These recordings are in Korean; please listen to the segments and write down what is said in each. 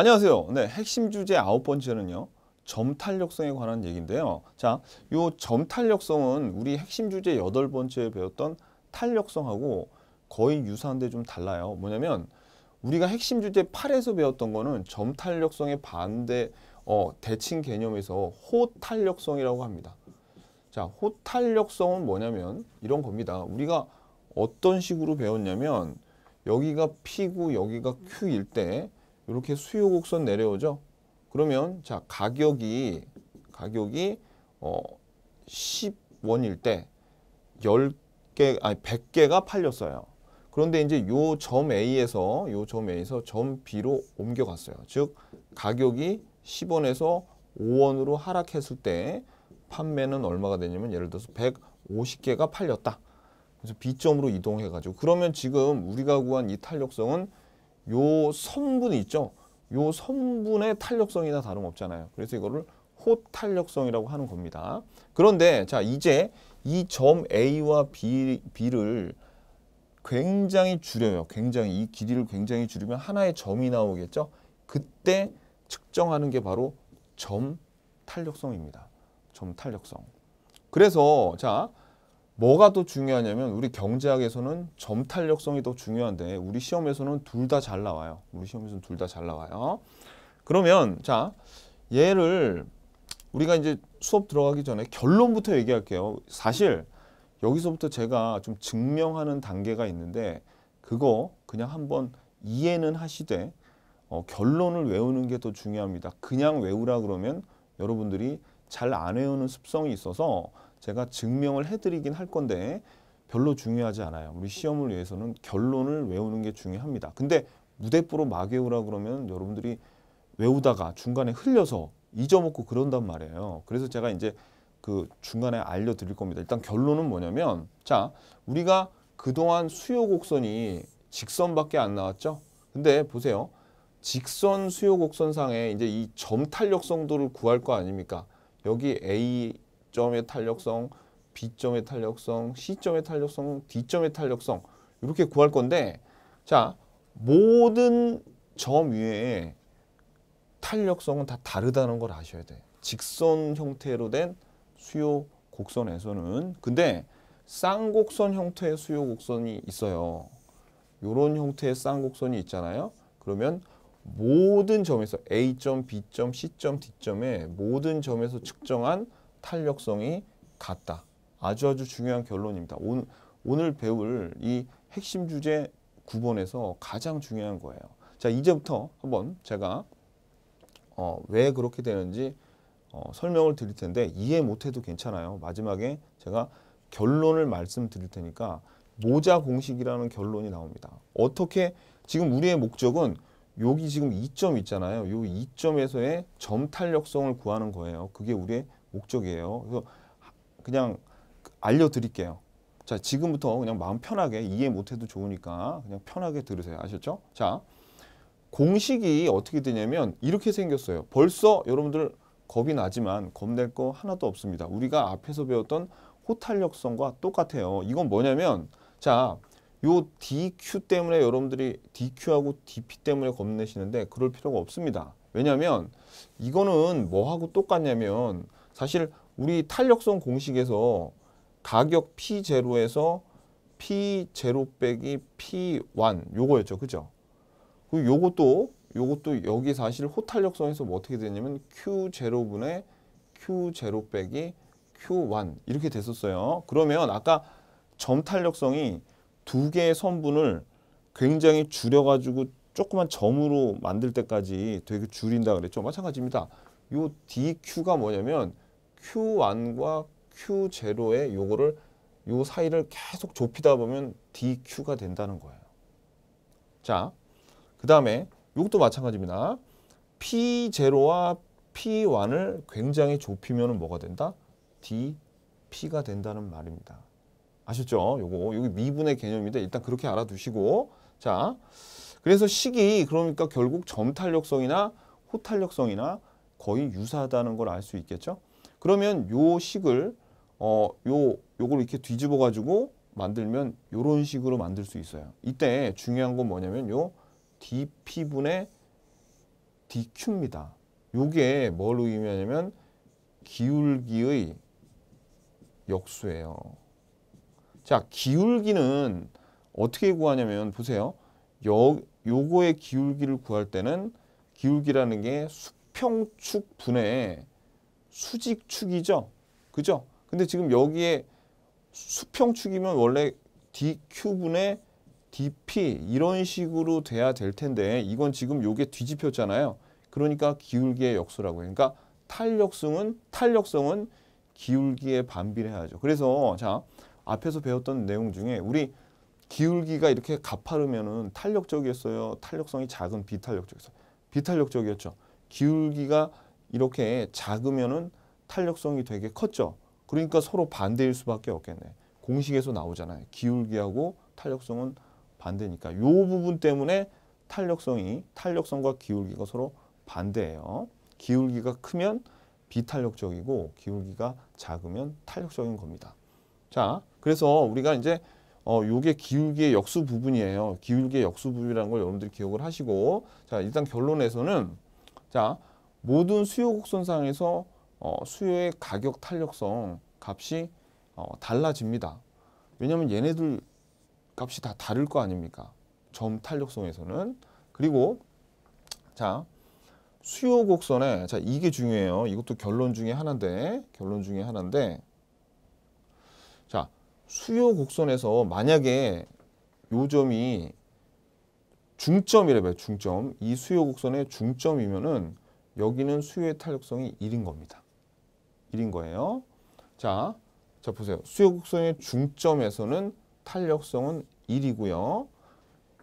안녕하세요. 네, 핵심 주제 아홉 번째는요. 점탄력성에 관한 얘기인데요. 자, 요 점탄력성은 우리 핵심 주제 여덟 번째에 배웠던 탄력성하고 거의 유사한데 좀 달라요. 뭐냐면 우리가 핵심 주제 팔에서 배웠던 거는 점탄력성의 반대 어, 대칭 개념에서 호탄력성이라고 합니다. 자, 호탄력성은 뭐냐면 이런 겁니다. 우리가 어떤 식으로 배웠냐면 여기가 P고 여기가 Q일 때 이렇게 수요 곡선 내려오죠. 그러면 자 가격이 가격이 어 10원일 때 10개 아니 100개가 팔렸어요. 그런데 이제 요 점 A에서 요 점 A에서 점 B로 옮겨갔어요. 즉 가격이 10원에서 5원으로 하락했을 때 판매는 얼마가 되냐면 예를 들어서 150개가 팔렸다. 그래서 B점으로 이동해 가지고 그러면 지금 우리가 구한 이 탄력성은 요 성분이 있죠. 요 성분의 탄력성이나 다름없잖아요. 그래서 이거를 호탄력성이라고 하는 겁니다. 그런데 자 이제 이 점 A와 B, B를 굉장히 줄여요. 굉장히 이 길이를 굉장히 줄이면 하나의 점이 나오겠죠. 그때 측정하는 게 바로 점 탄력성입니다. 점 탄력성. 그래서 자 뭐가 더 중요하냐면 우리 경제학에서는 점탄력성이 더 중요한데 우리 시험에서는 둘 다 잘 나와요. 우리 시험에서는 둘 다 잘 나와요. 그러면 자 얘를 우리가 이제 수업 들어가기 전에 결론부터 얘기할게요. 사실 여기서부터 제가 좀 증명하는 단계가 있는데 그거 그냥 한번 이해는 하시되 어, 결론을 외우는 게 더 중요합니다. 그냥 외우라 그러면 여러분들이 잘 안 외우는 습성이 있어서 제가 증명을 해드리긴 할 건데 별로 중요하지 않아요. 우리 시험을 위해서는 결론을 외우는 게 중요합니다. 근데 무대뽀로 막 외우라 그러면 여러분들이 외우다가 중간에 흘려서 잊어먹고 그런단 말이에요. 그래서 제가 이제 그 중간에 알려드릴 겁니다. 일단 결론은 뭐냐면 자 우리가 그동안 수요 곡선이 직선밖에 안 나왔죠. 근데 보세요. 직선 수요 곡선상에 이제 이 점 탄력 성도를 구할 거 아닙니까? 여기 A 점의 탄력성, B점의 탄력성, C점의 탄력성, D점의 탄력성 이렇게 구할 건데 자 모든 점 위에 탄력성은 다 다르다는 걸 아셔야 돼요. 직선 형태로 된 수요 곡선에서는 근데 쌍곡선 형태의 수요 곡선이 있어요. 이런 형태의 쌍곡선이 있잖아요. 그러면 모든 점에서 A점, B점, C점, D점의 모든 점에서 측정한 탄력성이 같다. 아주 아주 중요한 결론입니다. 오늘, 오늘 배울 이 핵심 주제 9번에서 가장 중요한 거예요. 자 이제부터 한번 제가 어, 왜 그렇게 되는지 어, 설명을 드릴 텐데 이해 못해도 괜찮아요. 마지막에 제가 결론을 말씀드릴 테니까 모자 공식이라는 결론이 나옵니다. 어떻게 지금 우리의 목적은 여기 지금 이점 있잖아요. 요 이점에서의 점 탄력성을 구하는 거예요. 그게 우리의 목적이에요. 그래서 그냥 알려드릴게요. 자, 지금부터 그냥 마음 편하게 이해 못해도 좋으니까 그냥 편하게 들으세요. 아셨죠? 자, 공식이 어떻게 되냐면 이렇게 생겼어요. 벌써 여러분들 겁이 나지만 겁낼 거 하나도 없습니다. 우리가 앞에서 배웠던 호탄력성과 똑같아요. 이건 뭐냐면 자, 요 DQ 때문에 여러분들이 DQ하고 DP 때문에 겁내시는데 그럴 필요가 없습니다. 왜냐하면 이거는 뭐하고 똑같냐면 사실 우리 탄력성 공식에서 가격 P0에서 P0 빼기 P1 요거였죠. 그죠? 그 요것도 요것도 여기 사실 호탄력성에서 뭐 어떻게 되냐면 Q0분의 Q0 빼기 Q1 이렇게 됐었어요. 그러면 아까 점탄력성이 두 개의 선분을 굉장히 줄여가지고 조그만 점으로 만들 때까지 되게 줄인다 그랬죠. 마찬가지입니다. 요 DQ가 뭐냐면 Q1과 Q0의 요거를 요 사이를 계속 좁히다 보면 DQ가 된다는 거예요. 자, 그 다음에 이것도 마찬가지입니다. P0와 P1을 굉장히 좁히면 뭐가 된다? DP가 된다는 말입니다. 아셨죠? 요거 여기 미분의 개념인데 일단 그렇게 알아두시고 자, 그래서 식이 그러니까 결국 점탄력성이나 호탄력성이나 거의 유사하다는 걸 알 수 있겠죠? 그러면 요 식을 어, 요 요걸 이렇게 뒤집어 가지고 만들면 요런 식으로 만들 수 있어요. 이때 중요한 건 뭐냐면 요 dp분의 dq입니다. 요게 뭘 의미하냐면 기울기의 역수예요. 자, 기울기는 어떻게 구하냐면 보세요. 여, 요거의 기울기를 구할 때는 기울기라는 게 수평축 분의 수직축이죠. 그죠? 근데 지금 여기에 수평축이면 원래 DQ분의 DP 이런 식으로 돼야 될 텐데 이건 지금 요게 뒤집혔잖아요. 그러니까 기울기의 역수라고 해요. 그러니까 탄력성은 탄력성은 기울기에 반비례하죠. 그래서 자 앞에서 배웠던 내용 중에 우리 기울기가 이렇게 가파르면은 탄력적이었어요. 탄력성이 작은 비탄력적이었어요. 비탄력적이었죠. 기울기가 이렇게 작으면은 탄력성이 되게 컸죠. 그러니까 서로 반대일 수밖에 없겠네. 공식에서 나오잖아요. 기울기하고 탄력성은 반대니까 요 부분 때문에 탄력성이 탄력성과 기울기가 서로 반대예요. 기울기가 크면 비탄력적이고 기울기가 작으면 탄력적인 겁니다. 자, 그래서 우리가 이제 어, 요게 기울기의 역수 부분이에요. 기울기의 역수 부분이라는 걸 여러분들이 기억을 하시고 자, 일단 결론에서는 자, 모든 수요 곡선상에서 어, 수요의 가격 탄력성 값이 어, 달라집니다. 왜냐하면 얘네들 값이 다 다를 거 아닙니까? 점 탄력성에서는 그리고 자 수요 곡선에 자 이게 중요해요. 이것도 결론 중에 하나인데 결론 중에 하나인데 자 수요 곡선에서 만약에 요점이 중점이래 요 중점 이 수요 곡선의 중점이면은 여기는 수요의 탄력성이 1인 겁니다. 1인 거예요. 자, 자 보세요. 수요 곡선의 중점에서는 탄력성은 1이고요.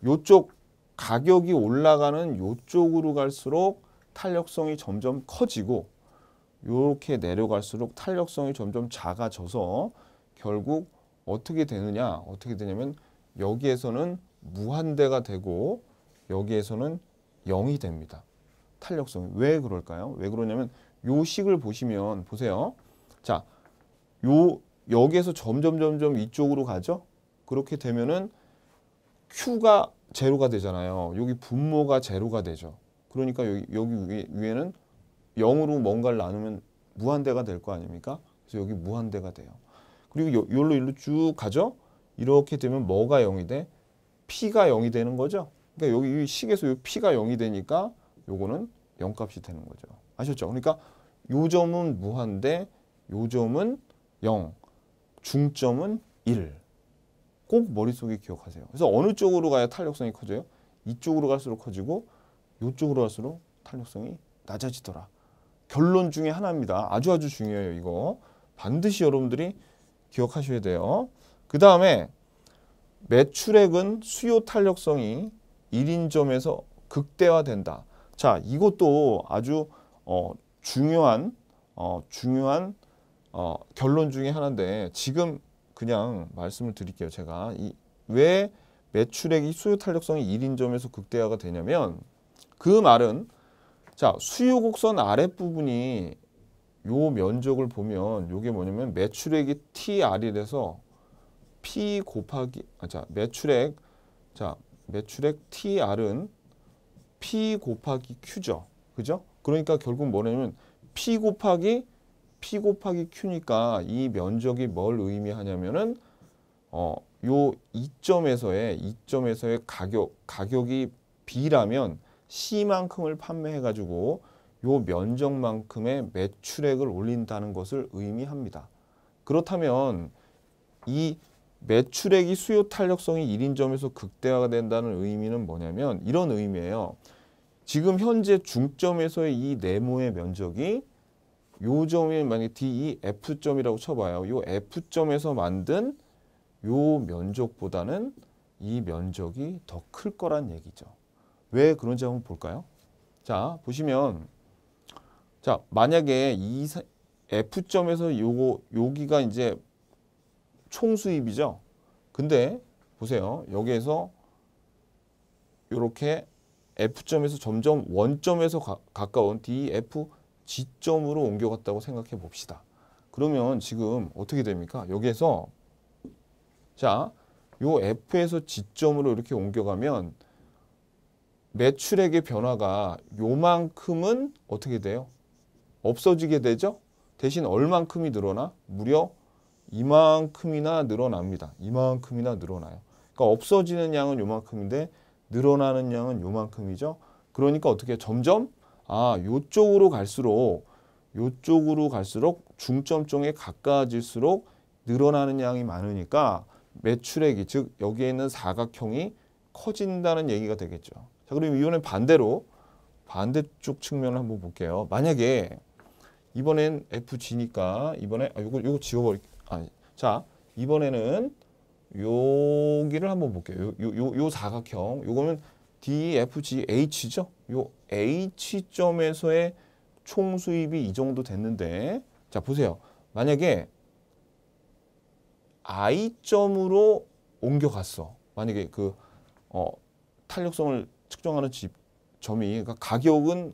요쪽 가격이 올라가는 요쪽으로 갈수록 탄력성이 점점 커지고 요렇게 내려갈수록 탄력성이 점점 작아져서 결국 어떻게 되느냐 어떻게 되냐면 여기에서는 무한대가 되고 여기에서는 0이 됩니다. 탄력성. 왜 그럴까요? 왜 그러냐면 요 식을 보시면 보세요. 자, 요 여기에서 점점 점점 이쪽으로 가죠. 그렇게 되면은 Q가 제로가 되잖아요. 여기 분모가 제로가 되죠. 그러니까 여기, 여기 위에, 는 0으로 뭔가를 나누면 무한대가 될 거 아닙니까? 그래서 여기 무한대가 돼요. 그리고 요, 요로 일로 쭉 가죠. 이렇게 되면 뭐가 0이 돼? P가 0이 되는 거죠. 그러니까 여기 이 식에서 요 P가 0이 되니까 요거는 0값이 되는 거죠. 아셨죠? 그러니까 요점은 무한데 요점은 0, 중점은 1. 꼭 머릿속에 기억하세요. 그래서 어느 쪽으로 가야 탄력성이 커져요? 이쪽으로 갈수록 커지고 요쪽으로 갈수록 탄력성이 낮아지더라. 결론 중에 하나입니다. 아주 아주 중요해요. 이거 반드시 여러분들이 기억하셔야 돼요. 그 다음에 매출액은 수요 탄력성이 1인 점에서 극대화된다. 자, 이것도 아주 어, 중요한 어, 중요한 어, 결론 중에 하나인데 지금 그냥 말씀을 드릴게요. 제가 이, 왜 매출액이 수요 탄력성이 1인 점에서 극대화가 되냐면 그 말은 자 수요 곡선 아랫부분이 요 면적을 보면 요게 뭐냐면 매출액이 TR이라서 P 곱하기 아, 자 매출액 자 매출액 TR은 P 곱하기 Q죠. 그죠? 그러니까 결국 뭐냐면 P 곱하기 P 곱하기 Q니까 이 면적이 뭘 의미하냐면은 어, 요 이점에서의 이점에서의 가격 가격이 B라면 C만큼을 판매해 가지고 요 면적만큼의 매출액을 올린다는 것을 의미합니다. 그렇다면 이 매출액이 수요 탄력성이 1인점에서 극대화가 된다는 의미는 뭐냐면 이런 의미예요. 지금 현재 중점에서의 이 네모의 면적이 요 점이 만약에 DEF점이라고 쳐봐요. 요 F점에서 만든 요 면적보다는 이 면적이 더 클 거란 얘기죠. 왜 그런지 한번 볼까요? 자, 보시면 자, 만약에 이 F점에서 요거 여기가 이제 총수입이죠. 근데 보세요. 여기에서 이렇게 F점에서 점점 원점에서 가, 가까운 DF 지점으로 옮겨갔다고 생각해 봅시다. 그러면 지금 어떻게 됩니까? 여기에서 자, 요 F에서 G점으로 이렇게 옮겨가면 매출액의 변화가 요만큼은 어떻게 돼요? 없어지게 되죠? 대신 얼만큼이 늘어나? 무려 이만큼이나 늘어납니다. 이만큼이나 늘어나요. 그러니까 없어지는 양은 요만큼인데 늘어나는 양은 요만큼이죠. 그러니까 어떻게 점점 아 요쪽으로 갈수록 요쪽으로 갈수록 중점 쪽에 가까워질수록 늘어나는 양이 많으니까 매출액이 즉 여기에 있는 사각형이 커진다는 얘기가 되겠죠. 자 그럼 이번엔 반대로 반대쪽 측면을 한번 볼게요. 만약에 이번엔 Fg니까 이번에 아 요거 요거 지워버릴 아자 이번에는 여기를 한번 볼게요. 요, 요, 요, 사각형. 요거는 D, F, G, H죠? 요 H점에서의 총 수입이 이 정도 됐는데 자, 보세요. 만약에 I점으로 옮겨갔어. 만약에 그 어, 탄력성을 측정하는 집, 점이 그러니까 가격은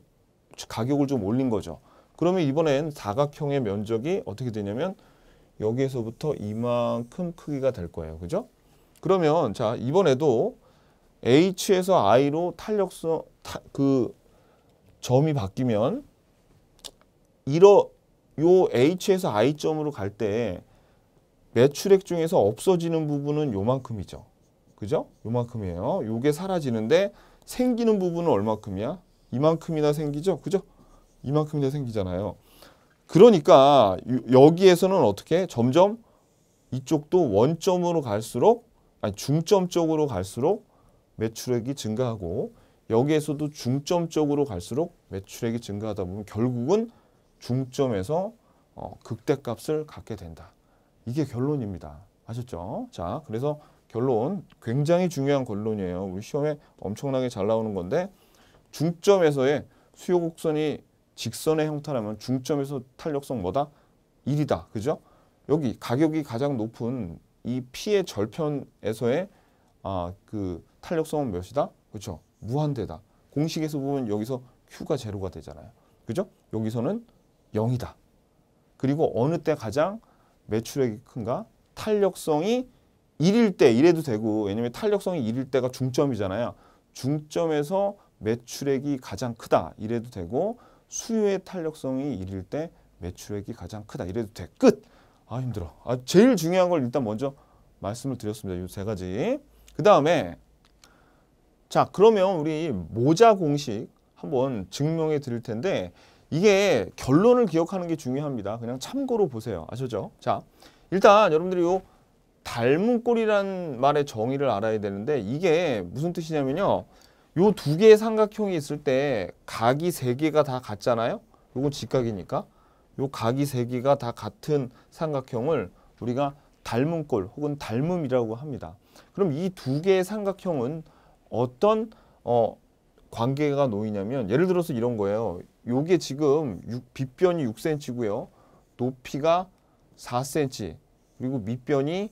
가격을 좀 올린 거죠. 그러면 이번엔 사각형의 면적이 어떻게 되냐면 여기에서부터 이만큼 크기가 될 거예요. 그죠? 그러면 자 이번에도 H에서 I로 탄력성 타, 그 점이 바뀌면 이러 요 H에서 I점으로 갈 때 매출액 중에서 없어지는 부분은 요만큼이죠. 그죠? 요만큼이에요. 요게 사라지는데 생기는 부분은 얼마큼이야? 이만큼이나 생기죠? 그죠? 이만큼이나 생기잖아요. 그러니까 여기에서는 어떻게 점점 이쪽도 원점으로 갈수록 아니 중점 쪽으로 갈수록 매출액이 증가하고 여기에서도 중점 쪽으로 갈수록 매출액이 증가하다 보면 결국은 중점에서 어, 극대값을 갖게 된다. 이게 결론입니다. 아셨죠? 자, 그래서 결론 굉장히 중요한 결론이에요. 우리 시험에 엄청나게 잘 나오는 건데 중점에서의 수요 곡선이 직선의 형태라면 중점에서 탄력성 뭐다? 1이다. 그죠? 여기 가격이 가장 높은 이 P의 절편에서의 아, 그 탄력성은 몇이다? 그렇죠? 무한대다. 공식에서 보면 여기서 Q가 제로가 되잖아요. 그죠? 여기서는 0이다. 그리고 어느 때 가장 매출액이 큰가? 탄력성이 1일 때 이래도 되고 왜냐면 탄력성이 1일 때가 중점이잖아요. 중점에서 매출액이 가장 크다 이래도 되고 수요의 탄력성이 1일 때 매출액이 가장 크다. 이래도 돼. 끝! 아 힘들어. 아 제일 중요한 걸 일단 먼저 말씀을 드렸습니다. 이 세 가지. 그 다음에 자 그러면 우리 모자 공식 한번 증명해 드릴 텐데 이게 결론을 기억하는 게 중요합니다. 그냥 참고로 보세요. 아셨죠? 자 일단 여러분들이 요 닮은 꼴이란 말의 정의를 알아야 되는데 이게 무슨 뜻이냐면요. 요두 개의 삼각형이 있을 때 각이 세 개가 다 같잖아요. 요건 직각이니까 요 각이 세 개가 다 같은 삼각형을 우리가 닮은꼴 혹은 닮음이라고 합니다. 그럼 이 두 개의 삼각형은 어떤 어, 관계가 놓이냐면 예를 들어서 이런 거예요. 요게 지금 6, 빗변이 6cm고요. 높이가 4cm 그리고 밑변이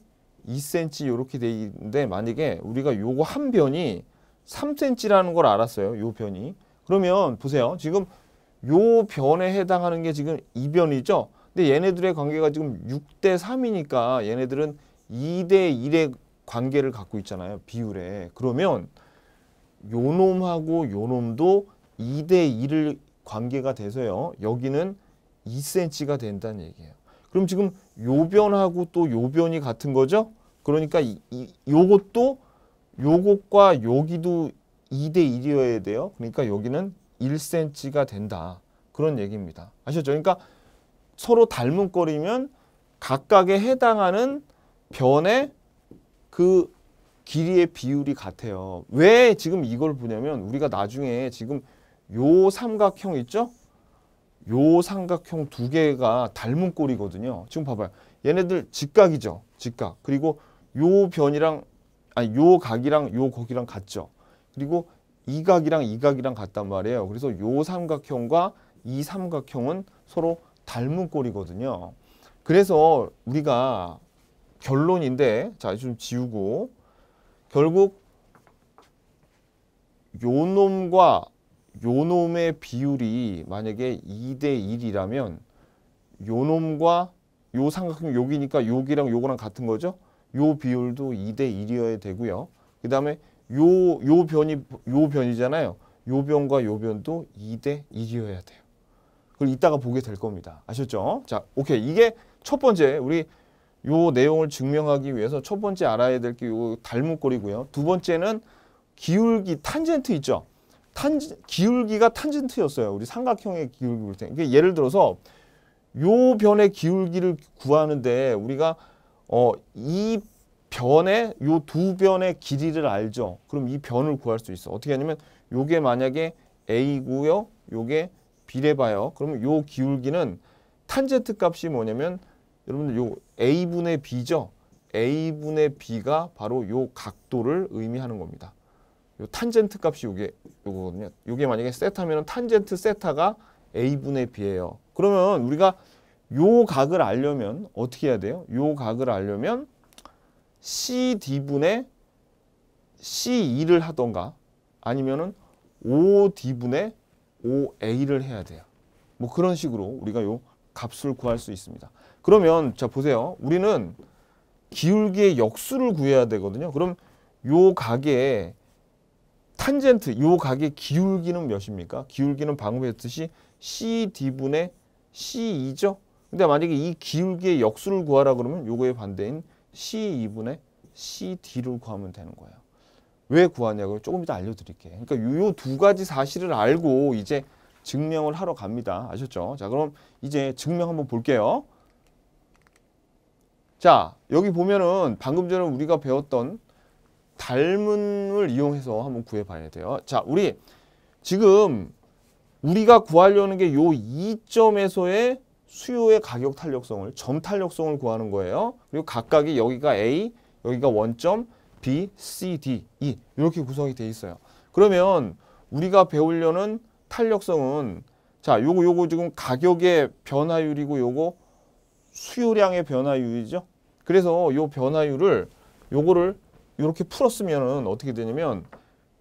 2cm 이렇게 돼 있는데 만약에 우리가 요거 한 변이 3cm라는 걸 알았어요. 요 변이. 그러면 보세요. 지금 요 변에 해당하는 게 지금 이 변이죠. 근데 얘네들의 관계가 지금 6대 3이니까 얘네들은 2대 1의 관계를 갖고 있잖아요. 비율에. 그러면 요 놈하고 요 놈도 2대 1을 관계가 돼서요. 여기는 2cm가 된다는 얘기예요. 그럼 지금 요 변하고 또 요 변이 같은 거죠? 그러니까 이, 이, 요것도 요것과 여기도 2대 1이어야 돼요. 그러니까 여기는 1cm가 된다. 그런 얘기입니다. 아셨죠? 그러니까 서로 닮은 거리면 각각에 해당하는 변의 그 길이의 비율이 같아요. 왜 지금 이걸 보냐면 우리가 나중에 지금 요 삼각형 있죠? 요 삼각형 두 개가 닮은 꼴이거든요. 지금 봐봐요. 얘네들 직각이죠. 직각. 그리고 요 변이랑 아니 요 각이랑 요 거기랑 같죠. 그리고 이 각이랑 이 각이랑 같단 말이에요. 그래서 요 삼각형과 이 삼각형은 서로 닮은 꼴이거든요. 그래서 우리가 결론인데 자좀 지우고 결국 요 놈과 요 놈의 비율이 만약에 2대 1이라면 요 놈과 요 삼각형 여기니까 여기랑 요거랑 같은 거죠. 요 비율도 2대 1이어야 되고요. 그 다음에 요, 요 변이, 요 변이잖아요. 요 변과 요 변도 2대 1이어야 돼요. 그걸 이따가 보게 될 겁니다. 아셨죠? 자, 오케이. 이게 첫 번째, 우리 요 내용을 증명하기 위해서 첫 번째 알아야 될 게 요 달목거리고요. 두 번째는 기울기, 탄젠트 있죠? 탄, 기울기가 탄젠트였어요. 우리 삼각형의 기울기 볼 때. 그러니까 예를 들어서 요 변의 기울기를 구하는데 우리가 어, 이 변의 요 두 변의 길이를 알죠. 그럼 이 변을 구할 수 있어. 어떻게 하냐면 요게 만약에 A고요. 요게 B래 봐요. 그러면 요 기울기는 탄젠트 값이 뭐냐면 여러분들 요 A분의 B죠. A분의 B가 바로 요 각도를 의미하는 겁니다. 요 탄젠트 값이 요게 요거든요. 거 요게 만약에 세타면 탄젠트 세타가 A분의 B예요. 그러면 우리가 요 각을 알려면 어떻게 해야 돼요? 요 각을 알려면 CD분의 C2를 하던가 아니면은 OD분의 OA를 해야 돼요. 뭐 그런 식으로 우리가 요 값을 구할 수 있습니다. 그러면 자 보세요. 우리는 기울기의 역수를 구해야 되거든요. 그럼 요 각의 탄젠트, 요 각의 기울기는 몇입니까? 기울기는 방금 했듯이 CD분의 C2죠. 근데 만약에 이 기울기의 역수를 구하라 그러면 요거의 반대인 C2분의 CD를 구하면 되는 거예요. 왜 구하냐고 조금 이따 알려드릴게요. 그러니까 요 두 가지 사실을 알고 이제 증명을 하러 갑니다. 아셨죠? 자 그럼 이제 증명 한번 볼게요. 자 여기 보면은 방금 전에 우리가 배웠던 닮은을 이용해서 한번 구해봐야 돼요. 자 우리 지금 우리가 구하려는 게요2점에서의 수요의 가격 탄력성을 점 탄력성을 구하는 거예요. 그리고 각각이 여기가 A, 여기가 원점, B, C, D, E 이렇게 구성이 돼 있어요. 그러면 우리가 배우려는 탄력성은 자, 요거 요거 지금 가격의 변화율이고 요거 수요량의 변화율이죠. 그래서 요 변화율을 요거를 이렇게 풀었으면 어떻게 되냐면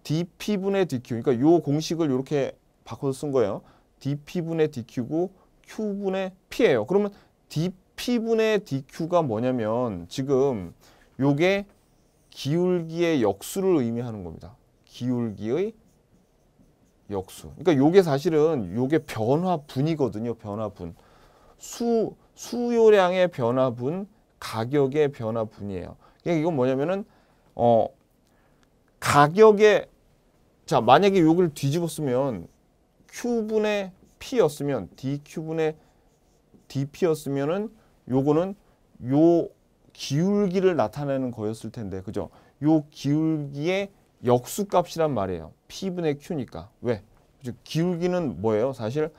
dp분의 dq 그러니까 요 공식을 이렇게 바꿔서 쓴 거예요. dp분의 dq고 DQ분의 P예요. 그러면 DP분의 DQ가 뭐냐면 지금 요게 기울기의 역수를 의미하는 겁니다. 기울기의 역수. 그러니까 요게 사실은 요게 변화분이거든요. 변화분. 수, 수요량의 변화분, 가격의 변화분이에요. 그러니까 이건 뭐냐면은 어 가격의 자 만약에 요걸 뒤집었으면 Q분의 p였으면 dq분의 dp였으면은 요거는 요 기울기를 나타내는 거였을 텐데 그죠? 요 기울기의 역수값이란 말이에요. p분의 q니까. 왜? 즉 기울기는 뭐예요? 사실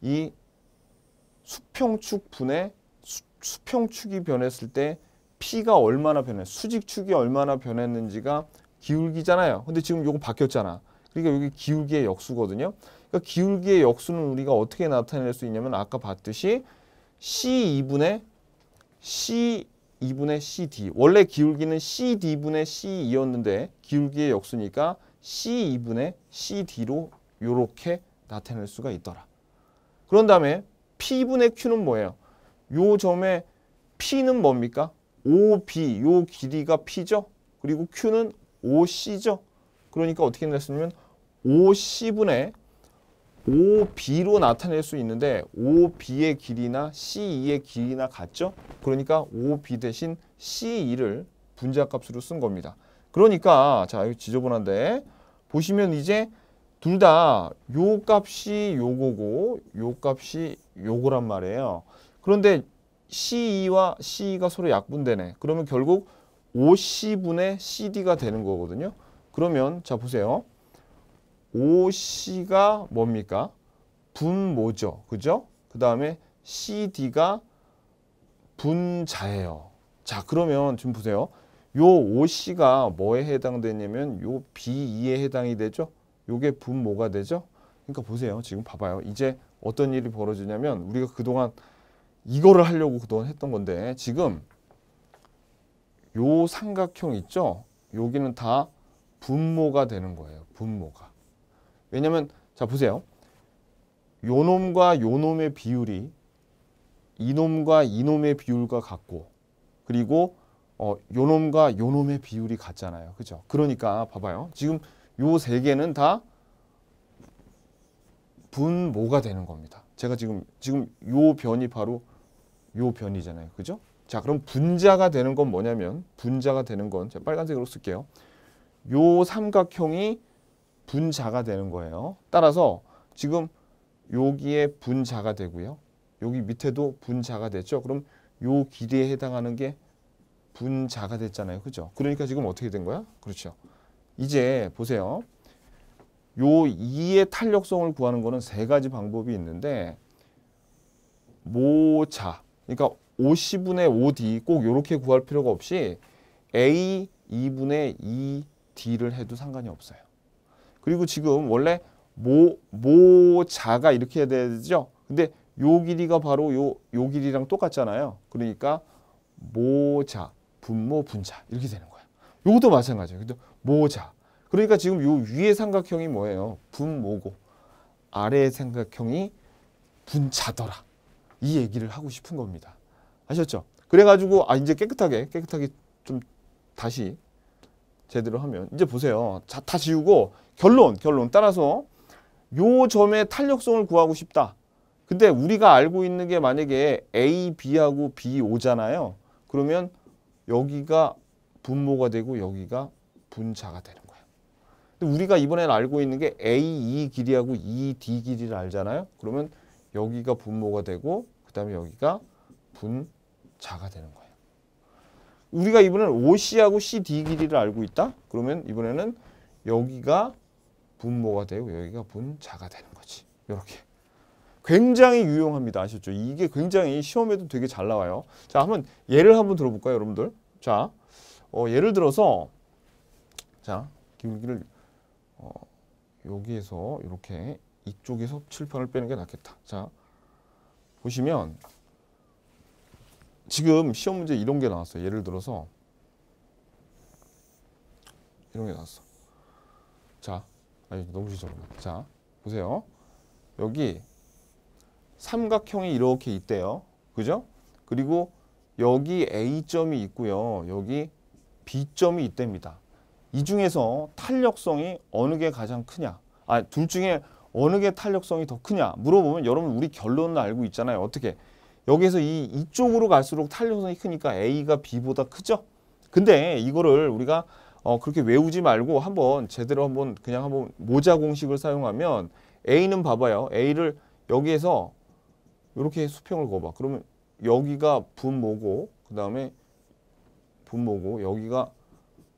이 수평축 분의 수, 수평축이 변했을 때 p가 얼마나 변해 수직축이 얼마나 변했는지가 기울기잖아요. 근데 지금 요거 바뀌었잖아. 그러니까 여기 기울기의 역수거든요. 그러니까 기울기의 역수는 우리가 어떻게 나타낼 수 있냐면 아까 봤듯이 C2분의 C2분의 CD 원래 기울기는 CD분의 C2였는데 기울기의 역수니까 C2분의 CD로 이렇게 나타낼 수가 있더라. 그런 다음에 P분의 Q는 뭐예요? 요점에 P는 뭡니까? OB, 요 길이가 P죠? 그리고 Q는 OC죠? 그러니까 어떻게 나타 냈으면 o c 분의 OB로 나타낼 수 있는데 OB의 길이나 CE의 길이나 같죠? 그러니까 OB 대신 CE를 분자값으로 쓴 겁니다. 그러니까 자 여기 지저분한데 보시면 이제 둘 다 요 값이 요거고 요 값이 요거란 말이에요. 그런데 CE와 CE가 서로 약분되네. 그러면 결국 OC분의 CD가 되는 거거든요. 그러면 자 보세요. OC가 뭡니까? 분모죠. 그죠? 그 다음에 CD가 분자예요. 자, 그러면 지금 보세요. 요 OC가 뭐에 해당되냐면 요 B2에 해당이 되죠. 요게 분모가 되죠. 그러니까 보세요. 지금 봐봐요. 이제 어떤 일이 벌어지냐면 우리가 그동안 이거를 하려고 그동안 했던 건데 지금 요 삼각형 있죠? 여기는 다 분모가 되는 거예요. 분모가. 왜냐면 자 보세요. 요놈과 요놈의 비율이 이놈과 이놈의 비율과 같고 그리고 어, 요놈과 요놈의 비율이 같잖아요. 그죠? 그러니까 봐봐요. 지금 요 세 개는 다 분모가 되는 겁니다. 제가 지금 지금 요 변이 바로 요 변이잖아요. 그죠? 자, 그럼 분자가 되는 건 뭐냐면 분자가 되는 건 제가 빨간색으로 쓸게요. 요 삼각형이 분자가 되는 거예요. 따라서 지금 여기에 분자가 되고요. 여기 밑에도 분자가 됐죠. 그럼 요 길이에 해당하는 게 분자가 됐잖아요. 그죠? 그러니까 지금 어떻게 된 거야? 그렇죠. 이제 보세요. 요 2의 탄력성을 구하는 거는 세 가지 방법이 있는데 모자, 그러니까 50분의 5D 꼭 이렇게 구할 필요가 없이 A 2분의 2D를 해도 상관이 없어요. 그리고 지금 원래 모, 모자가 이렇게 해야 되죠. 근데 요 길이가 바로 요, 요 길이랑 똑같잖아요. 그러니까 모자, 분모, 분자 이렇게 되는 거예요. 요것도 마찬가지예요. 근데 모자. 그러니까 지금 요 위에 삼각형이 뭐예요? 분모고 아래 삼각형이 분자더라. 이 얘기를 하고 싶은 겁니다. 아셨죠? 그래가지고 아 이제 깨끗하게 깨끗하게 좀 다시 제대로 하면 이제 보세요. 자, 다 지우고 결론 결론 따라서 요 점의 탄력성을 구하고 싶다. 근데 우리가 알고 있는 게 만약에 A, B하고 B, O잖아요. 그러면 여기가 분모가 되고 여기가 분자가 되는 거예요. 근데 우리가 이번에는 알고 있는 게 A, E 길이하고 E, D 길이를 알잖아요. 그러면 여기가 분모가 되고 그 다음에 여기가 분자가 되는 거예요. 우리가 이번에는 OC하고 CD 길이를 알고 있다? 그러면 이번에는 여기가 분모가 되고 여기가 분자가 되는 거지. 이렇게. 굉장히 유용합니다. 아셨죠? 이게 굉장히 시험에도 되게 잘 나와요. 자, 한번 예를 한번 들어볼까요, 여러분들? 자, 어, 예를 들어서 자, 기울기를 어, 여기에서 이렇게 이쪽에서 칠판을 빼는 게 낫겠다. 자, 보시면 지금 시험 문제 이런 게 나왔어요. 예를 들어서 이런 게 나왔어. 자, 아니 너무 지저분 자, 보세요. 여기 삼각형이 이렇게 있대요. 그죠? 그리고 여기 A점이 있고요. 여기 B점이 있답니다. 이 중에서 탄력성이 어느 게 가장 크냐? 아, 둘 중에 어느 게 탄력성이 더 크냐? 물어보면 여러분 우리 결론을 알고 있잖아요. 어떻게? 여기에서 이 이쪽으로 갈수록 탄력성이 크니까 A가 B보다 크죠. 근데 이거를 우리가 어 그렇게 외우지 말고 한번 제대로 한번 그냥 한번 모자 공식을 사용하면 A는 봐봐요. A를 여기에서 이렇게 수평을 그어봐. 그러면 여기가 분모고 그 다음에 분모고 여기가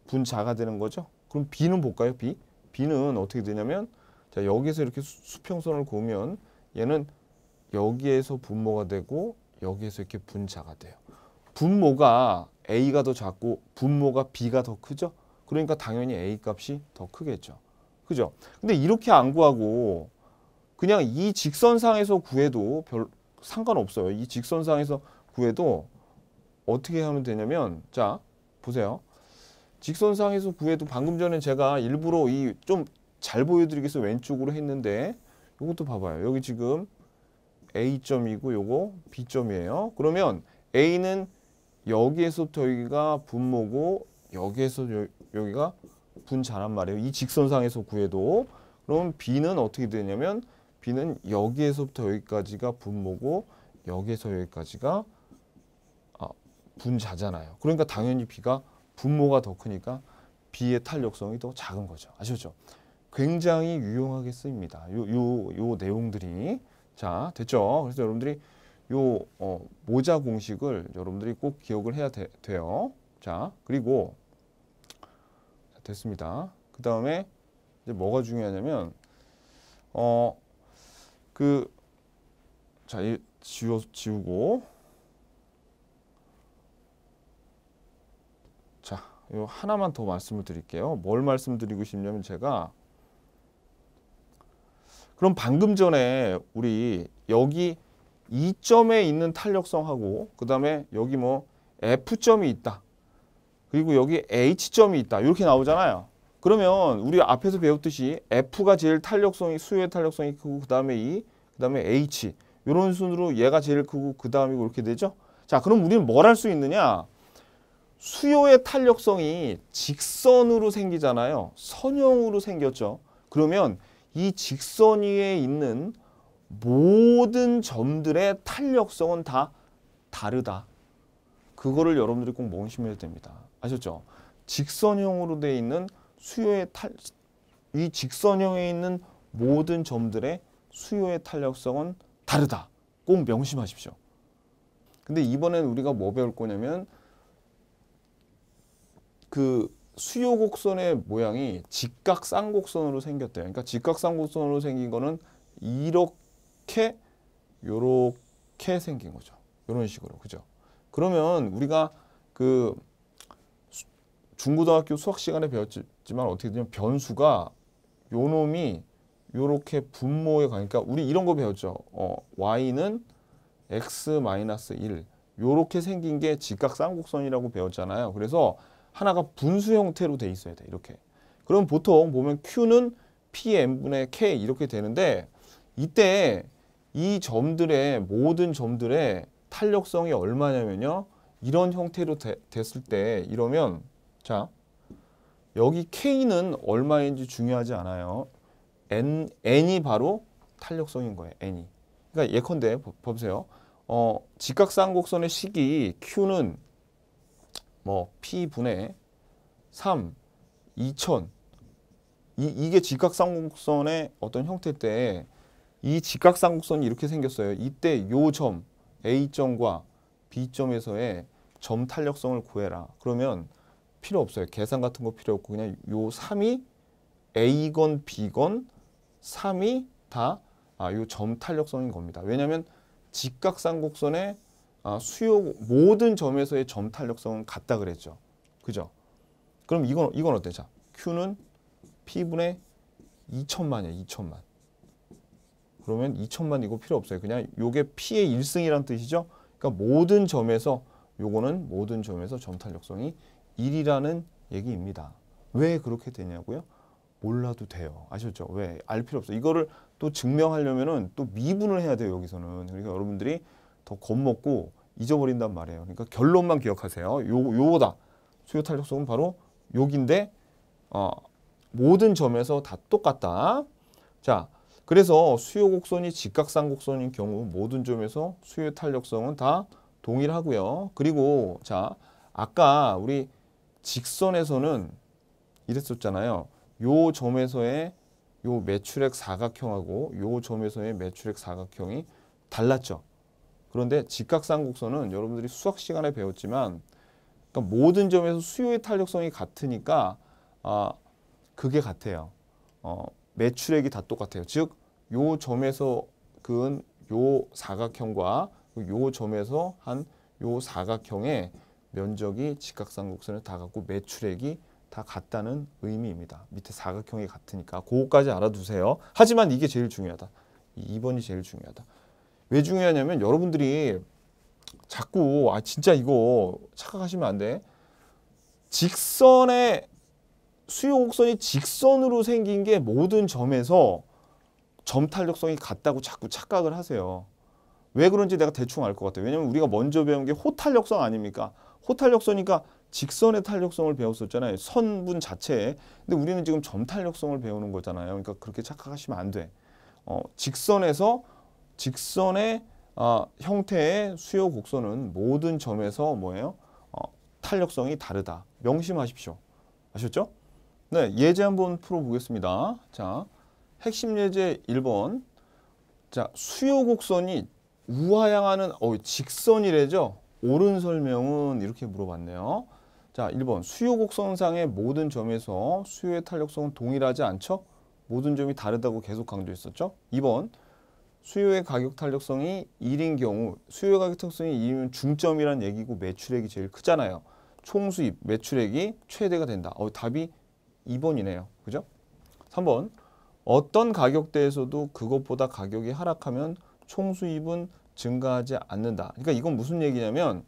분자가 되는 거죠. 그럼 B는 볼까요? B? B는 어떻게 되냐면 자 여기서 이렇게 수, 평선을 그으면 얘는 여기에서 분모가 되고 여기에서 이렇게 분자가 돼요. 분모가 A가 더 작고 분모가 B가 더 크죠? 그러니까 당연히 A 값이 더 크겠죠. 그죠? 근데 이렇게 안 구하고 그냥 이 직선상에서 구해도 별 상관없어요. 이 직선상에서 구해도 어떻게 하면 되냐면 자 보세요. 직선상에서 구해도 방금 전에 제가 일부러 이 좀 잘 보여드리기 위해서 왼쪽으로 했는데 이것도 봐봐요. 여기 지금 A점이고 요거 B점이에요. 그러면 A는 여기에서부터 여기가 분모고 여기에서 여기가 분자란 말이에요. 이 직선상에서 구해도 그럼 B는 어떻게 되냐면 B는 여기에서부터 여기까지가 분모고 여기에서 여기까지가 아, 분자잖아요. 그러니까 당연히 B가 분모가 더 크니까 B의 탄력성이 더 작은 거죠. 아셨죠? 굉장히 유용하게 쓰입니다. 요, 요, 요 내용들이. 자, 됐죠? 그래서 여러분들이 이 어, 모자 공식을 여러분들이 꼭 기억을 해야 되, 돼요. 자, 그리고 됐습니다. 그 다음에 이제 뭐가 중요하냐면 어 그 자, 이 지워 지우고 자, 요 하나만 더 말씀을 드릴게요. 뭘 말씀드리고 싶냐면 제가 그럼 방금 전에 우리 여기 E점에 있는 탄력성하고 그 다음에 여기 뭐 F점이 있다. 그리고 여기 H점이 있다. 이렇게 나오잖아요. 그러면 우리 앞에서 배웠듯이 F가 제일 탄력성이 수요의 탄력성이 크고 그 다음에 E, 그 다음에 H 이런 순으로 얘가 제일 크고 그 다음이고 이렇게 되죠. 자 그럼 우리는 뭘 할 수 있느냐. 수요의 탄력성이 직선으로 생기잖아요. 선형으로 생겼죠. 그러면 이 직선 위에 있는 모든 점들의 탄력성은 다 다르다. 그거를 여러분들이 꼭 명심해야 됩니다. 아셨죠? 직선형으로 되어 있는 수요의 탈, 이 직선형에 있는 모든 점들의 수요의 탄력성은 다르다. 꼭 명심하십시오. 근데 이번엔 우리가 뭐 배울 거냐면 그 수요 곡선의 모양이 직각 쌍곡선으로 생겼대요. 그러니까 직각 쌍곡선으로 생긴 거는 이렇게 요렇게 생긴 거죠. 이런 식으로. 그죠? 그러면 우리가 그 중고등학교 수학 시간에 배웠지만 어떻게 되냐면 변수가 요 놈이 요렇게 분모에 가니까 그러니까 우리 이런 거 배웠죠. 어, y는 x 1 요렇게 생긴 게 직각 쌍곡선이라고 배웠잖아요. 그래서 하나가 분수 형태로 돼 있어야 돼 이렇게 그럼 보통 보면 Q는 p m 분의 K 이렇게 되는데 이때 이 점들의 모든 점들의 탄력성이 얼마냐면요 이런 형태로 되, 됐을 때 이러면 자 여기 K는 얼마인지 중요하지 않아요 N, N이 바로 탄력성인 거예요 N이 그러니까 예컨대 보세요 어, 직각쌍곡선의 식이 Q는 뭐 P분의 3, 2000 이, 이게 직각삼각선의 어떤 형태 때이 직각삼각선이 이렇게 생겼어요. 이때 요 점 A점과 B점에서의 점 탄력성을 구해라. 그러면 필요 없어요. 계산 같은 거 필요 없고 그냥 요 3이 A건 B건 3이 다 요점 아, 탄력성인 겁니다. 왜냐하면 직각삼각선의 아, 수요 모든 점에서의 점 탄력성은 같다 그랬죠. 그죠? 그럼 이건 이건 어때? 자, Q는 P분의 2천만이에 2천만. 그러면 2천만 이거 필요 없어요. 그냥 요게 P의 1승이란 뜻이죠. 그러니까 모든 점에서 요거는 모든 점에서 점 탄력성이 1이라는 얘기입니다. 왜 그렇게 되냐고요? 몰라도 돼요. 아셨죠? 왜? 알 필요 없어 이거를 또증명하려면또 미분을 해야 돼요. 여기서는. 그러니까 여러분들이 더 겁먹고 잊어버린단 말이에요. 그러니까 결론만 기억하세요. 요, 요거다. 수요 탄력성은 바로 요긴데 어, 모든 점에서 다 똑같다. 자, 그래서 수요 곡선이 직각상 곡선인 경우 모든 점에서 수요 탄력성은 다 동일하고요. 그리고 자, 아까 우리 직선에서는 이랬었잖아요. 요 점에서의 요 매출액 사각형하고 요 점에서의 매출액 사각형이 달랐죠. 그런데 직각삼각선은 여러분들이 수학 시간에 배웠지만 그러니까 모든 점에서 수요의 탄력성이 같으니까 아 그게 같아요. 어, 매출액이 다 똑같아요. 즉, 요 점에서 그은 요 사각형과 요 점에서 한 요 사각형의 면적이 직각삼각선을 다 갖고 매출액이 다 같다는 의미입니다. 밑에 사각형이 같으니까 그거까지 알아두세요. 하지만 이게 제일 중요하다. 2번이 제일 중요하다. 왜 중요하냐면 여러분들이 자꾸 아 진짜 이거 착각하시면 안 돼. 직선의 수요 곡선이 직선으로 생긴 게 모든 점에서 점 탄력성이 같다고 자꾸 착각을 하세요. 왜 그런지 내가 대충 알 것 같아요. 왜냐면 우리가 먼저 배운 게 호탄력성 아닙니까? 호탄력성이니까 직선의 탄력성을 배웠었잖아요. 선분 자체에. 근데 우리는 지금 점 탄력성을 배우는 거잖아요. 그러니까 그렇게 착각하시면 안 돼. 어, 직선에서 직선의 어, 형태의 수요 곡선은 모든 점에서 뭐예요? 어, 탄력성이 다르다. 명심하십시오. 아셨죠? 네, 예제 한번 풀어보겠습니다. 자, 핵심 예제 1번. 자, 수요 곡선이 우하향하는 어, 직선이래죠? 옳은 설명은 이렇게 물어봤네요. 자, 1번 수요 곡선상의 모든 점에서 수요의 탄력성은 동일하지 않죠? 모든 점이 다르다고 계속 강조했었죠? 2번 수요의 가격 탄력성이 1인 경우 수요 가격 탄력성이 1이면 중점이란 얘기고 매출액이 제일 크잖아요. 총수입 매출액이 최대가 된다. 어, 답이 2번이네요. 그죠? 3번 어떤 가격대에서도 그것보다 가격이 하락하면 총수입은 증가하지 않는다. 그러니까 이건 무슨 얘기냐면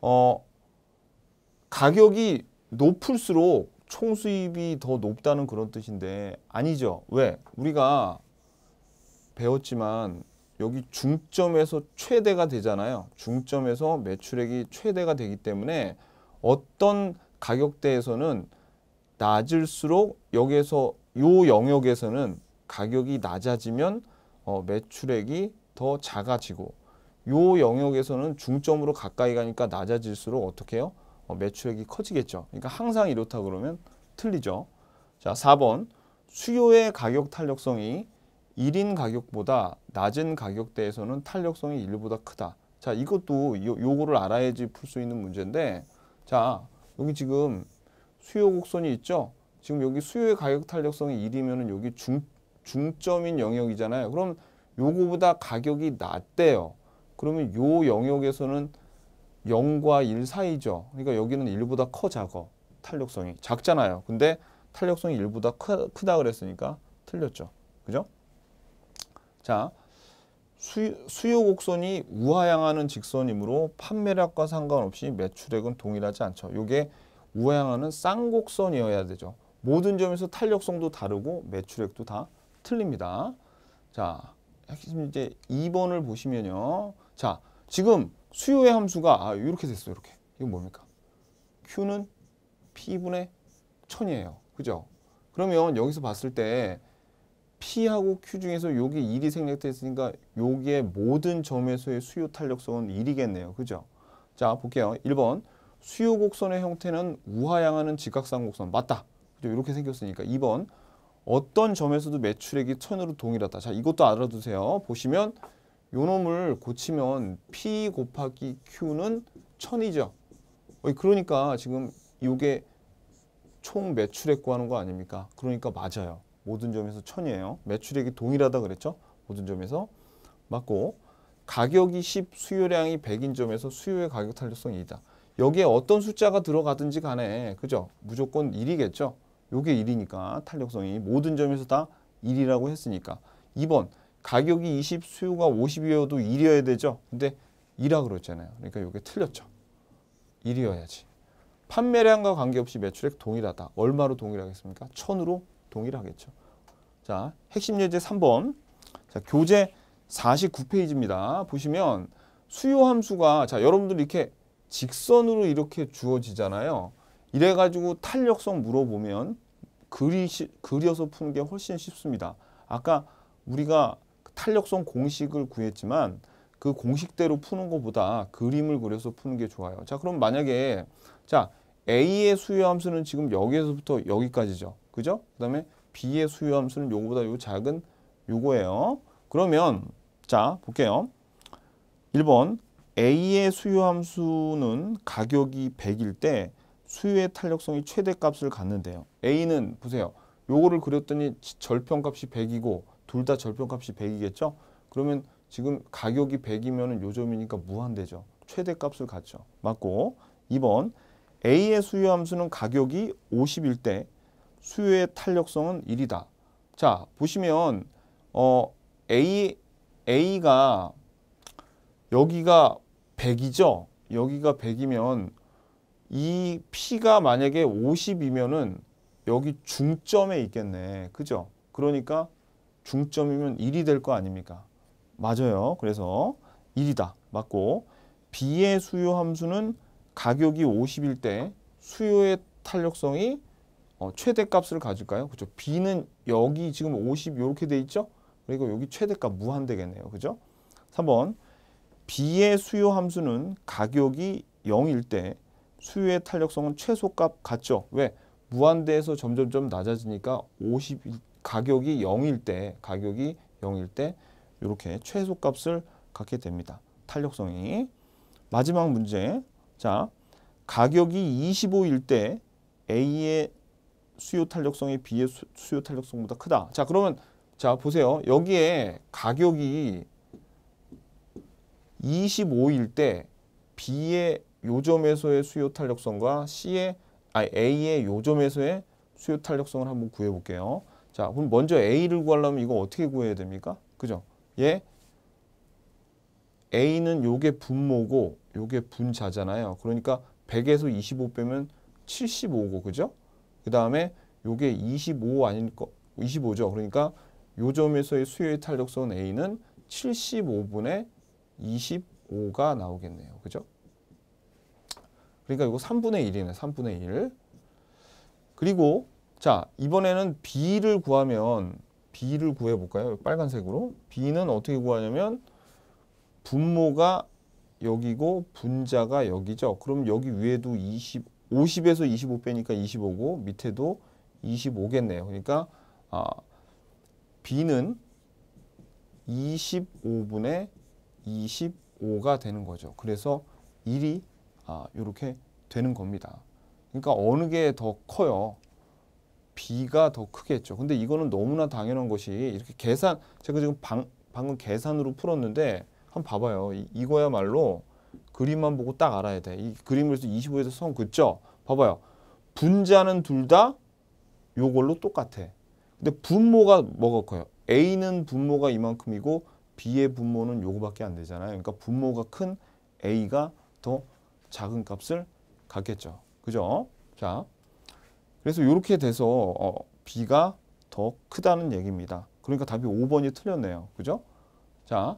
어, 가격이 높을수록 총수입이 더 높다는 그런 뜻인데 아니죠. 왜? 우리가 배웠지만 여기 중점에서 최대가 되잖아요. 중점에서 매출액이 최대가 되기 때문에 어떤 가격대에서는 낮을수록 여기에서 요 영역에서는 가격이 낮아지면 어, 매출액이 더 작아지고 요 영역에서는 중점으로 가까이 가니까 낮아질수록 어떻게 해요? 어, 매출액이 커지겠죠. 그러니까 항상 이렇다 그러면 틀리죠. 자, 4번 수요의 가격 탄력성이 1인 가격보다 낮은 가격대에서는 탄력성이 1보다 크다. 자, 이것도 요, 요거를 알아야지 풀 수 있는 문제인데 자, 여기 지금 수요 곡선이 있죠? 지금 여기 수요의 가격 탄력성이 1이면은 여기 중, 중점인 영역이잖아요. 그럼 요거보다 가격이 낮대요. 그러면 요 영역에서는 0과 1 사이죠. 그러니까 여기는 1보다 커 작어. 탄력성이 작잖아요. 근데 탄력성이 1보다 크, 크다 그랬으니까 틀렸죠. 그죠? 자, 수, 요 곡선이 우하향하는 직선이므로 판매량과 상관없이 매출액은 동일하지 않죠. 이게 우하향하는 쌍곡선이어야 되죠. 모든 점에서 탄력성도 다르고 매출액도 다 틀립니다. 자, 핵심 이제 2번을 보시면요. 자, 지금 수요의 함수가 아, 이렇게 됐어요. 이렇게. 이건 뭡니까? Q는 P분의 천이에요 그죠? 그러면 여기서 봤을 때 P하고 Q 중에서 여기 1이 생략됐으니까 여기에 모든 점에서의 수요 탄력성은 1이겠네요. 그죠? 자, 볼게요. 1번. 수요 곡선의 형태는 우하향하는 직각상 곡선. 맞다. 그죠? 이렇게 생겼으니까. 2번. 어떤 점에서도 매출액이 천으로 동일하다. 자, 이것도 알아두세요. 보시면 요 놈을 고치면 P 곱하기 Q는 천이죠. 그러니까 지금 이게 총 매출액 구하는 거 아닙니까? 그러니까 맞아요. 모든 점에서 1 0 0 0이에요 매출액이 동일하다 그랬죠? 모든 점에서 맞고 가격이 10, 수요량이 100인 점에서 수요의 가격 탄력성이 있다 여기에 어떤 숫자가 들어가든지 간에 그죠? 무조건 1이겠죠? 요게 1이니까 탄력성이 모든 점에서 다 1이라고 했으니까 2번 가격이 20, 수요가 50이어도 1이어야 되죠? 근데 2라 그랬잖아요. 그러니까 요게 틀렸죠. 1이어야지. 판매량과 관계없이 매출액 동일하다. 얼마로 동일하겠습니까? 1000으로 동일하겠죠. 자, 핵심 예제 3번. 자, 교재 49페이지입니다. 보시면 수요 함수가 자, 여러분들 이렇게 직선으로 이렇게 주어지잖아요. 이래 가지고 탄력성 물어보면 그리 그려서 푸는 게 훨씬 쉽습니다. 아까 우리가 그 탄력성 공식을 구했지만 그 공식대로 푸는 것보다 그림을 그려서 푸는 게 좋아요. 자, 그럼 만약에 자, A의 수요 함수는 지금 여기에서부터 여기까지죠. 그죠? 그 다음에 B의 수요함수는 요거보다 요 작은 요거예요. 그러면 자 볼게요. 1번 A의 수요함수는 가격이 100일 때 수요의 탄력성이 최대값을 갖는데요. A는 보세요. 요거를 그렸더니 절편값이 100이고 둘 다 절편값이 100이겠죠? 그러면 지금 가격이 100이면 요점이니까 무한대죠. 최대값을 갖죠. 맞고 2번 A의 수요함수는 가격이 50일 때 수요의 탄력성은 1이다. 자, 보시면 어 A A가 여기가 100이죠. 여기가 100이면 이 P가 만약에 50이면은 여기 중점에 있겠네. 그죠? 그러니까 중점이면 1이 될 거 아닙니까? 맞아요. 그래서 1이다. 맞고 B의 수요 함수는 가격이 50일 때 수요의 탄력성이 어, 최대값을 가질까요? 그죠? b는 여기 지금 50 이렇게 돼 있죠? 그리고 여기 최대값 무한 되겠네요. 그죠? 3번 b의 수요 함수는 가격이 0일 때 수요의 탄력성은 최소값 같죠? 왜? 무한대에서 점점점 낮아지니까 50 가격이 0일 때 가격이 0일 때 이렇게 최소값을 갖게 됩니다. 탄력성이 마지막 문제 자 가격이 25일 때 A의 수요 탄력성에 비해 수, 요 탄력성보다 크다. 자, 그러면 자, 보세요. 여기에 가격이 25일 때 B의 요점에서의 수요 탄력성과 C의 아니 A의 요점에서의 수요 탄력성을 한번 구해 볼게요. 자, 그럼 먼저 A를 구하려면 이거 어떻게 구해야 됩니까? 그죠? 예. A는 요게 분모고 요게 분자잖아요. 그러니까 100에서 25 빼면 75고 그죠? 그 다음에 요게 25 아닐 거 25죠. 그러니까 요 점에서의 수요의 탄력성 A는 75분의 25가 나오겠네요. 그죠? 그러니까 이거 3분의 1이네. 3분의 1. 그리고 자 이번에는 B를 구하면 B를 구해볼까요? 빨간색으로. B는 어떻게 구하냐면 분모가 여기고 분자가 여기죠. 그럼 여기 위에도 25 50에서 25 빼니까 25고 밑에도 25겠네요. 그러니까 아, B는 25분의 25가 되는 거죠. 그래서 1이 아, 이렇게 되는 겁니다. 그러니까 어느 게 더 커요? B가 더 크겠죠. 근데 이거는 너무나 당연한 것이 이렇게 계산, 제가 지금 방, 방금 계산으로 풀었는데 한번 봐봐요. 이, 이거야말로 그림만 보고 딱 알아야 돼. 이 그림에서 25에서 선그죠 봐봐요. 분자는 둘 다 요걸로 똑같아. 근데 분모가 뭐가 커요? A는 분모가 이만큼이고 B의 분모는 요거밖에 안 되잖아요. 그러니까 분모가 큰 A가 더 작은 값을 갖겠죠. 그죠? 자, 그래서 이렇게 돼서 어, B가 더 크다는 얘기입니다. 그러니까 답이 5번이 틀렸네요. 그죠? 자,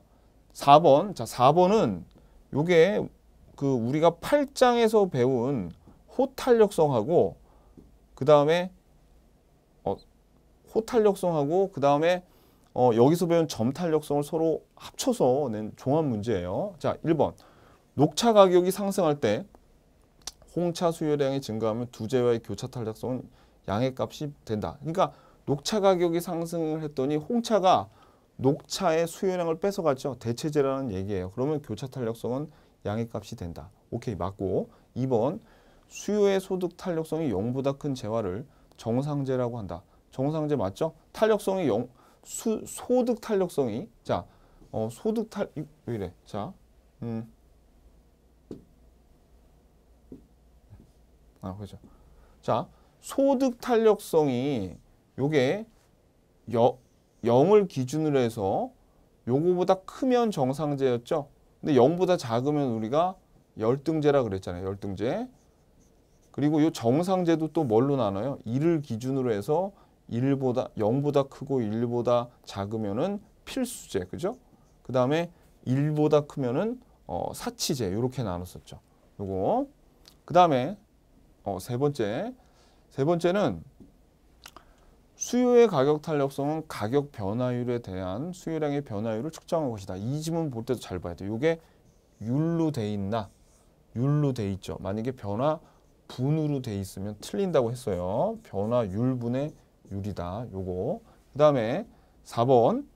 4번. 자, 4번은 요게 그 우리가 팔장에서 배운 호탄력성하고 그 다음에 어, 호탄력성하고 그 다음에 어, 여기서 배운 점탄력성을 서로 합쳐서 낸 종합 문제예요. 자, 1번. 녹차 가격이 상승할 때 홍차 수요량이 증가하면 두제와의 교차 탄력성은 양의 값이 된다. 그러니까 녹차 가격이 상승을 했더니 홍차가 녹차의 수요량을 뺏어갔죠. 대체제라는 얘기예요. 그러면 교차 탄력성은 양의값이 된다. 오케이 맞고 2번 수요의 소득 탄력성이 0보다 큰 재화를 정상제라고 한다. 정상제 맞죠? 탄력성이 0, 수, 소득 탄력성이 자 어, 소득 탈, 왜 이래? 자, 음. 아, 그죠. 자, 소득 탄력성이 요게 0을 기준으로 해서 요거보다 크면 정상제였죠. 근데 0보다 작으면 우리가 열등제라 그랬잖아요. 열등제. 그리고 요 정상제도 또 뭘로 나눠요? 1을 기준으로 해서 1보다 0보다 크고 1보다 작으면은 필수제. 그죠? 그다음에 1보다 크면은 어, 사치제. 요렇게 나눴었죠. 요거. 그다음에 어, 세 번째. 세 번째는 수요의 가격 탄력성은 가격 변화율에 대한 수요량의 변화율을 측정한 것이다. 이 지문 볼 때도 잘 봐야 돼요. 이게 율로 돼 있나? 율로 돼 있죠. 만약에 변화 분으로 돼 있으면 틀린다고 했어요. 변화율분의 율이다. 요거. 그다음에 4번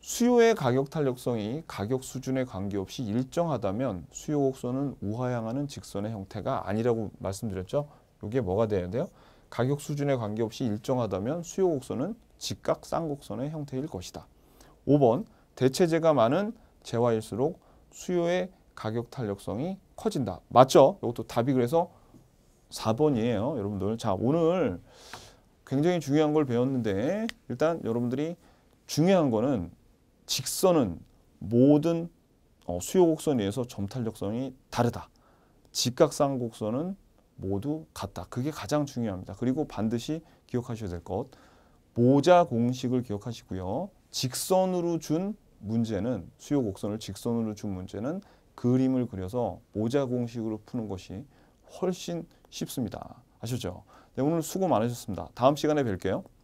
수요의 가격 탄력성이 가격 수준에 관계없이 일정하다면 수요 곡선은 우하향하는 직선의 형태가 아니라고 말씀드렸죠. 이게 뭐가 돼야 돼요? 가격 수준에 관계없이 일정하다면 수요 곡선은 직각 쌍곡선의 형태일 것이다. 5번 대체재가 많은 재화일수록 수요의 가격 탄력성이 커진다. 맞죠? 이것도 답이 그래서 4번이에요. 여러분들. 자 오늘 굉장히 중요한 걸 배웠는데 일단 여러분들이 중요한 거는 직선은 모든 어, 수요 곡선에 의해서 점탄력성이 다르다. 직각상 곡선은 모두 같다. 그게 가장 중요합니다. 그리고 반드시 기억하셔야 될 것. 모자 공식을 기억하시고요. 직선으로 준 문제는 수요 곡선을 직선으로 준 문제는 그림을 그려서 모자 공식으로 푸는 것이 훨씬 쉽습니다. 아셨죠? 네, 오늘 수고 많으셨습니다. 다음 시간에 뵐게요.